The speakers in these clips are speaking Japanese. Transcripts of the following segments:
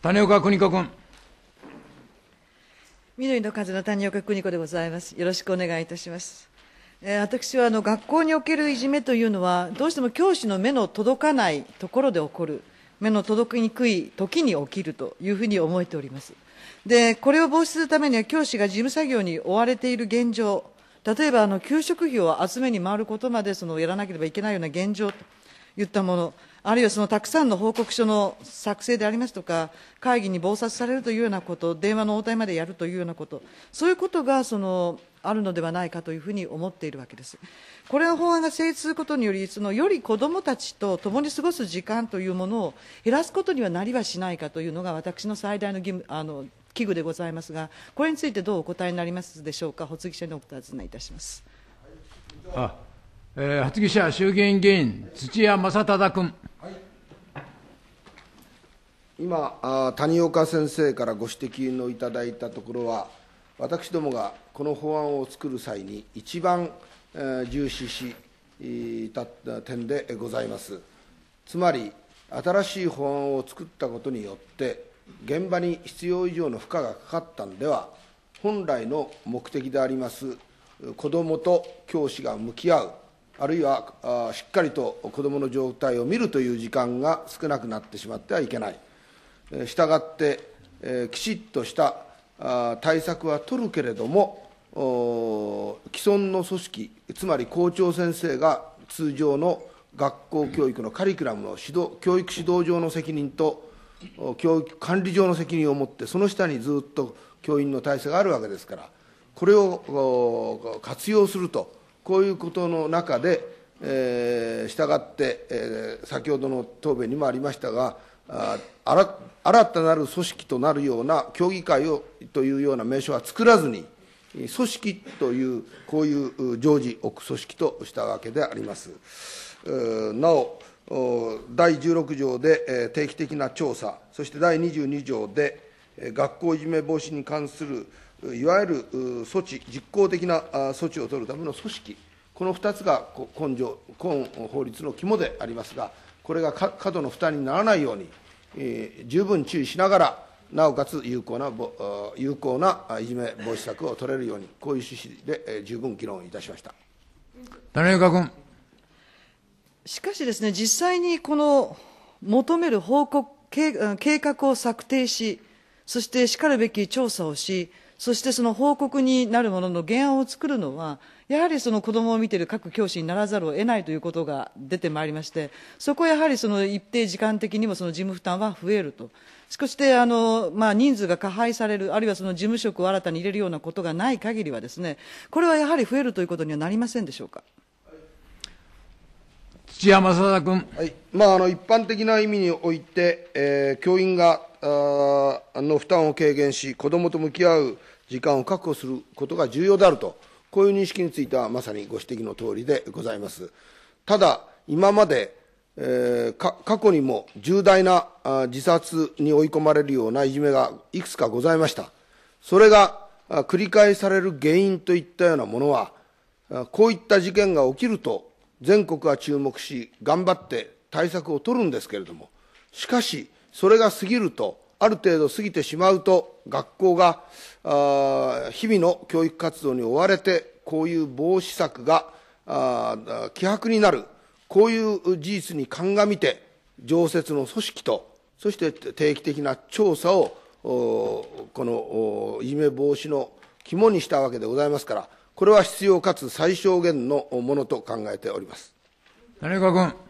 谷岡邦子君。緑の風の谷岡邦子でございます。よろしくお願いいたします。えー、私はあの学校におけるいじめというのは、どうしても教師の目の届かないところで起こる、目の届きにくい時に起きるというふうに思えております。で、これを防止するためには、教師が事務作業に追われている現状、例えばあの給食費を集めに回ることまでそのやらなければいけないような現状といったもの、あるいはそのたくさんの報告書の作成でありますとか、会議に忙殺されるというようなこと、電話の応対までやるというようなこと、そういうことがそのあるのではないかというふうに思っているわけです。これの法案が成立することにより、そのより子どもたちと共に過ごす時間というものを減らすことにはなりはしないかというのが、私の最大の義務あの危惧でございますが、これについてどうお答えになりますでしょうか、発議者にお尋ねいたします。あえー、発議者衆議院議員、土屋正忠君。今あ、谷岡先生からご指摘のいただいたところは、私どもがこの法案を作る際に、一番、えー、重視した点でございます。つまり、新しい法案を作ったことによって、現場に必要以上の負荷がかかったんでは、本来の目的であります、子どもと教師が向き合うあるいはあしっかりと子どもの状態を見るという時間が少なくなってしまってはいけない、えしたがって、えきちっとしたあ対策は取るけれども既存の組織つまり校長先生が通常の学校教育のカリキュラムの指導教育指導上の責任と教育管理上の責任を持ってその下にずっと教員の体制があるわけですからこれを活用するとこういうことの中で、えー、従って、えー、先ほどの答弁にもありましたがあ新たなる組織となるような協議会をというような名称は作らずに組織というこういう常時置く組織としたわけでありますなお第16条で定期的な調査そして第22条で学校いじめ防止に関するいわゆる措置、実効的な措置を取るための組織、この2つが根性、今法律の肝でありますが、これが過度の負担にならないように、えー、十分注意しながら、なおかつ有効な有効ないじめ防止策を取れるように、こういう趣旨で、十分議論いたしました種岡君。しかしですね、実際にこの求める報告計画を策定し、そしてしかるべき調査をし、そしてその報告になるものの原案を作るのは、やはりその子供を見ている各教師にならざるを得ないということが出てまいりまして、そこはやはりその一定時間的にもその事務負担は増えると。そしてあの、まあ、人数が加配される、あるいはその事務職を新たに入れるようなことがない限りはですね、これはやはり増えるということにはなりませんでしょうか。土屋正田君、はいまあ、あの一般的な意味において、えー、教員がの負担を軽減し、子どもと向き合う時間を確保することが重要であると、こういう認識についてはまさにご指摘のとおりでございます。ただ、今まで、えー、過去にも重大な自殺に追い込まれるようないじめがいくつかございました。それが繰り返される原因といったようなものは、こういった事件が起きると、全国は注目し、頑張って対策を取るんですけれども、しかし、それが過ぎるとある程度過ぎてしまうと学校が日々の教育活動に追われてこういう防止策が希薄になるこういう事実に鑑みて常設の組織とそして定期的な調査をこのいじめ防止の肝にしたわけでございますからこれは必要かつ最小限のものと考えております。成岡君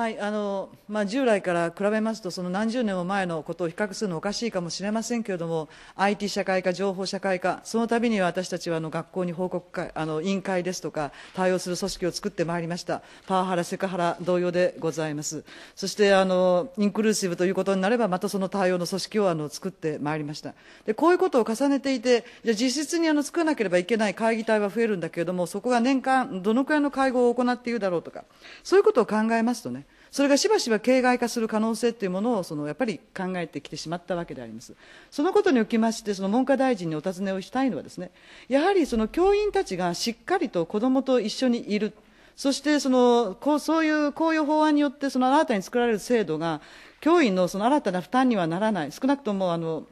はいあのまあ、従来から比べますと、その何十年も前のことを比較するのはおかしいかもしれませんけれども、IT 社会化、情報社会化、そのたびに私たちはあの学校に報告会あの委員会ですとか、対応する組織を作ってまいりました、パワハラ、セクハラ同様でございます、そしてあのインクルーシブということになれば、またその対応の組織をあの作ってまいりました、でこういうことを重ねていて、じゃ実質にあの作らなければいけない会議体は増えるんだけれども、そこが年間、どのくらいの会合を行っているだろうとか、そういうことを考えますとね、それがしばしば形骸化する可能性というものをそのやっぱり考えてきてしまったわけでありますそのことにおきましてその文科大臣にお尋ねをしたいのはですねやはりその教員たちがしっかりと子どもと一緒にいるそしてそのこうそういうこういう法案によってその新たに作られる制度が教員のその新たな負担にはならない少なくともあの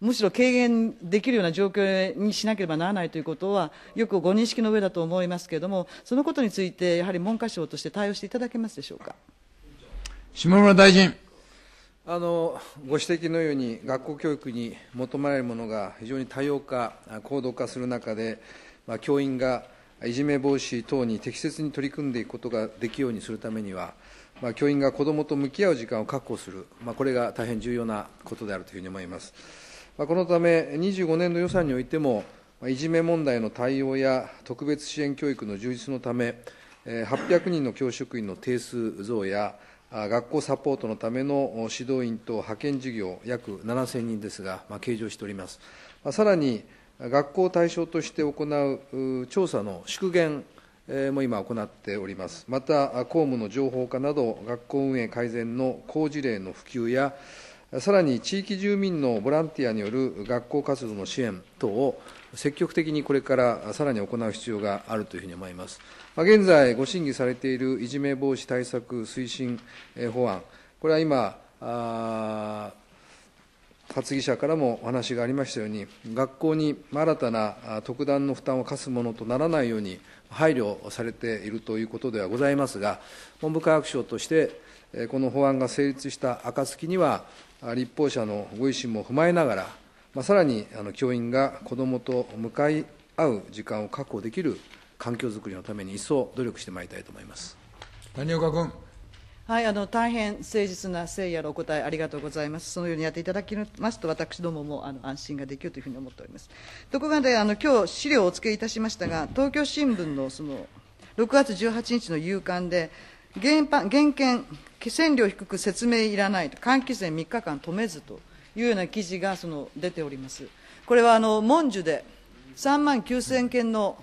むしろ軽減できるような状況にしなければならないということはよくご認識の上だと思いますけれどもそのことについてやはり文科省として対応していただけますでしょうか。下村大臣。あのご指摘のように、学校教育に求まれるものが非常に多様化、高度化する中で、まあ、教員がいじめ防止等に適切に取り組んでいくことができるようにするためには、まあ、教員が子どもと向き合う時間を確保する、まあ、これが大変重要なことであるというふうに思います。まあ、このため、25年度予算においても、いじめ問題の対応や特別支援教育の充実のため、800人の教職員の定数増や、学校サポートのための指導員等派遣事業約7000人ですが、まあ、計上しております。まあ、さらに、学校を対象として行う調査の縮減も今行っております。また、公務の情報化など、学校運営改善の好事例の普及や、さらに地域住民のボランティアによる学校活動の支援等を積極的にこれからさらに行う必要があるというふうに思います。ま現在、ご審議されているいじめ防止対策推進法案、これは今、発議者からもお話がありましたように、学校に新たな特段の負担を課すものとならないように配慮されているということではございますが、文部科学省として、この法案が成立した暁には、立法者のご意思も踏まえながら、まあ、さらにあの教員が子どもと向かい合う時間を確保できる環境づくりのために一層努力してまいりたいと思います谷岡君。はい、あの大変誠実な誠意あるお答え、ありがとうございます、そのようにやっていただきますと、私どももあの安心ができるというふうに思っております。ところで、あの今日資料をお付けいたしましたが、東京新聞のその6月18日の夕刊で、原原件、線量低く説明いらないと、換気扇3日間止めずと。いうような記事がその出ております。これはあの文殊で3万9000件の,、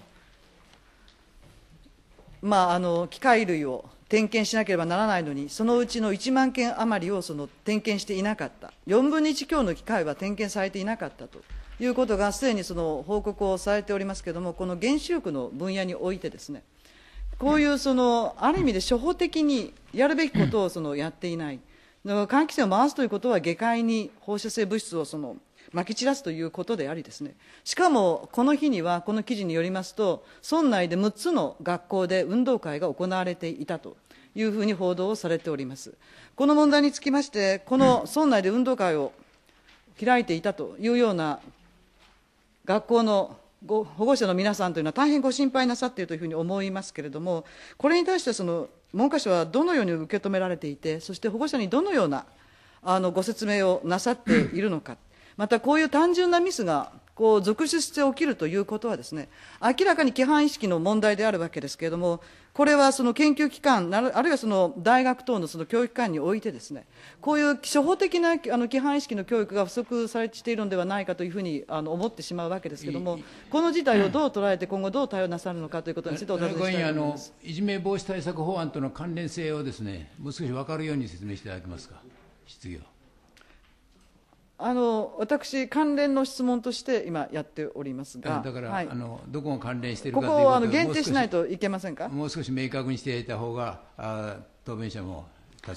まあ、あの機械類を点検しなければならないのに、そのうちの1万件余りをその点検していなかった、4分の1強の機械は点検されていなかったということが、すでにその報告をされておりますけれども、この原子力の分野においてですね、こういうその、ある意味で初歩的にやるべきことをそのやっていない。換気扇を回すということは下界に放射性物質をそのまき散らすということでありですねしかもこの日にはこの記事によりますと村内で6つの学校で運動会が行われていたというふうに報道をされておりますこの問題につきましてこの村内で運動会を開いていたというような学校の保護者の皆さんというのは大変ご心配なさっているというふうに思いますけれどもこれに対してその文科省はどのように受け止められていて、そして保護者にどのようなあのご説明をなさっているのか、またこういう単純なミスがこう続出して起きるということはですね、明らかに規範意識の問題であるわけですけれども、これはその研究機関、あるいはその大学等のその教育機関においてですね、こういう初歩的なあの規範意識の教育が不足されているのではないかというふうにあの思ってしまうわけですけれども、この事態をどう捉えて、今後どう対応なさるのかということについてお尋ねしたいといじめ防止対策法案との関連性をですね、もう少し分かるように説明していただけますか、質疑を。あの私、関連の質問として今やっておりますが、だから、はい、あのどこが関連しているかここをあの限定しないといけませんかもう少し明確にしていた方があ答弁者も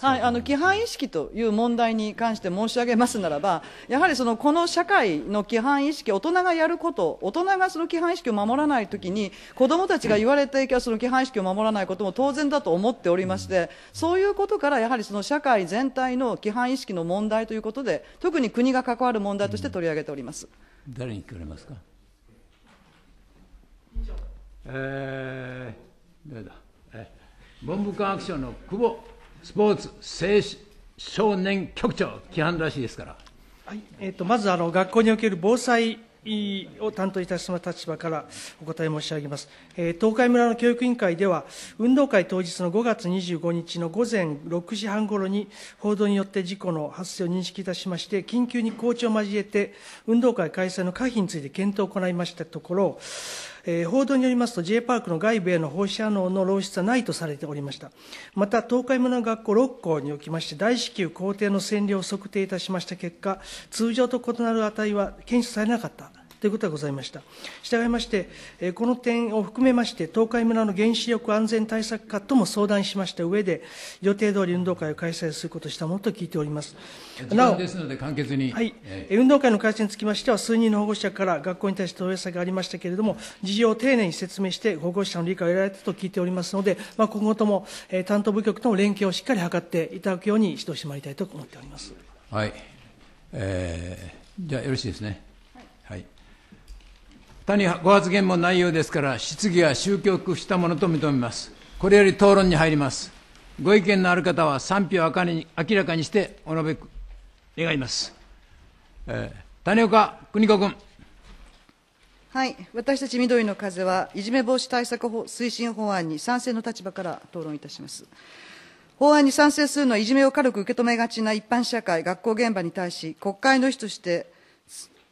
はい、あの規範意識という問題に関して申し上げますならば、やはりそのこの社会の規範意識、大人がやること、大人がその規範意識を守らないときに、子どもたちが言われていけばその規範意識を守らないことも当然だと思っておりまして、そういうことから、やはりその社会全体の規範意識の問題ということで、特に国が関わる問題として取り上げております。誰に聞かれますか。えー、誰だ。え文部科学省の久保スポーツ青少年局長、規範らしいですから。はいえーと、まずあの学校における防災を担当いたします立場からお答え申し上げます、えー、東海村の教育委員会では運動会当日の5月25日の午前6時半ごろに報道によって事故の発生を認識いたしまして緊急に校長を交えて運動会開催の可否について検討を行いましたところえ報道によりますと J パークの外部への放射能の漏出はないとされておりましたまた東海村学校6校におきまして大至急校庭の線量を測定いたしました結果通常と異なる値は検出されなかったということがございました。従いまして、えこの点を含めまして、東海村の原子力安全対策課とも相談しました上で、予定通り運動会を開催することしたものと聞いております。なお、ですので簡潔に、はい、えー、運動会の開催につきましては、数人の保護者から学校に対して問い合わせがありましたけれども、事情を丁寧に説明して、保護者の理解を得られたと聞いておりますので、まあ、今後とも、えー、担当部局との連携をしっかり図っていただくように指導してまいりたいと思っております。はい、えー、じゃよろしいですね。はい、はい他にご発言もないようですから、質疑は終局したものと認めます。これより討論に入ります。ご意見のある方は賛否を明らかにしてお述べ願います。えー、谷岡邦子君。はい、私たち緑の風はいじめ防止対策推進法案に賛成の立場から討論いたします。法案に賛成するのはいじめを軽く受け止めがちな一般社会、学校現場に対し、国会の意思として、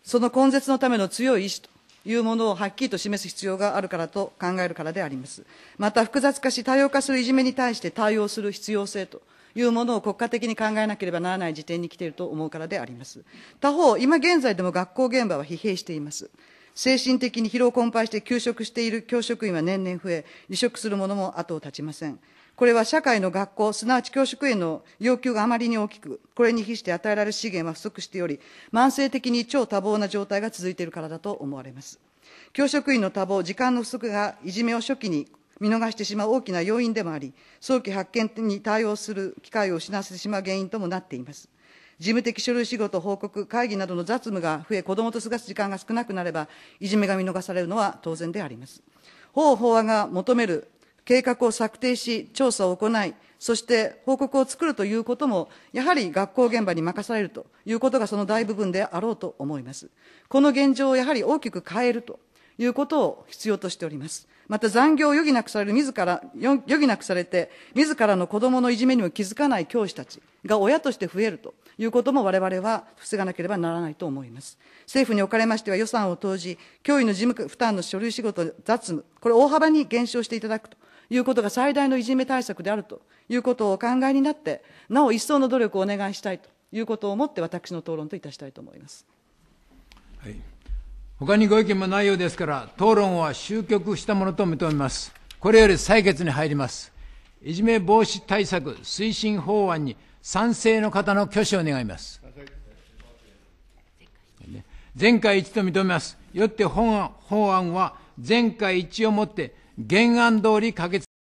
その根絶のための強い意志いうものをはっきりと示す必要があるからと考えるからであります。また、複雑化し多様化するいじめに対して対応する必要性というものを国家的に考えなければならない時点に来ていると思うからであります。他方、今現在でも学校現場は疲弊しています。精神的に疲労困憊して休職している教職員は年々増え、離職する者も後を絶ちません。これは社会の学校、すなわち教職員の要求があまりに大きく、これに比して与えられる資源は不足しており、慢性的に超多忙な状態が続いているからだと思われます。教職員の多忙、時間の不足がいじめを初期に見逃してしまう大きな要因でもあり、早期発見に対応する機会を失わせてしまう原因ともなっています。事務的書類仕事、報告、会議などの雑務が増え、子どもと過ごす時間が少なくなれば、いじめが見逃されるのは当然であります。法法案が求める計画を策定し、調査を行い、そして報告を作るということも、やはり学校現場に任されるということがその大部分であろうと思います。この現状をやはり大きく変えるということを必要としております。また残業を余儀なくされる自ら、余儀なくされて、自らの子供のいじめにも気づかない教師たちが親として増えるということも我々は防がなければならないと思います。政府におかれましては予算を投じ、教員の事務負担の書類仕事雑務、これ大幅に減少していただくということが最大のいじめ対策であるということをお考えになって、なお一層の努力をお願いしたいということを思って、私の討論といたしたいと思います。はい他にご意見もないようですから、討論は終局したものと認めます。これより採決に入ります。いじめ防止対策推進法案に賛成の方の挙手を願います。前回一致と認めます。よって本案は全会一致をもって原案通り可決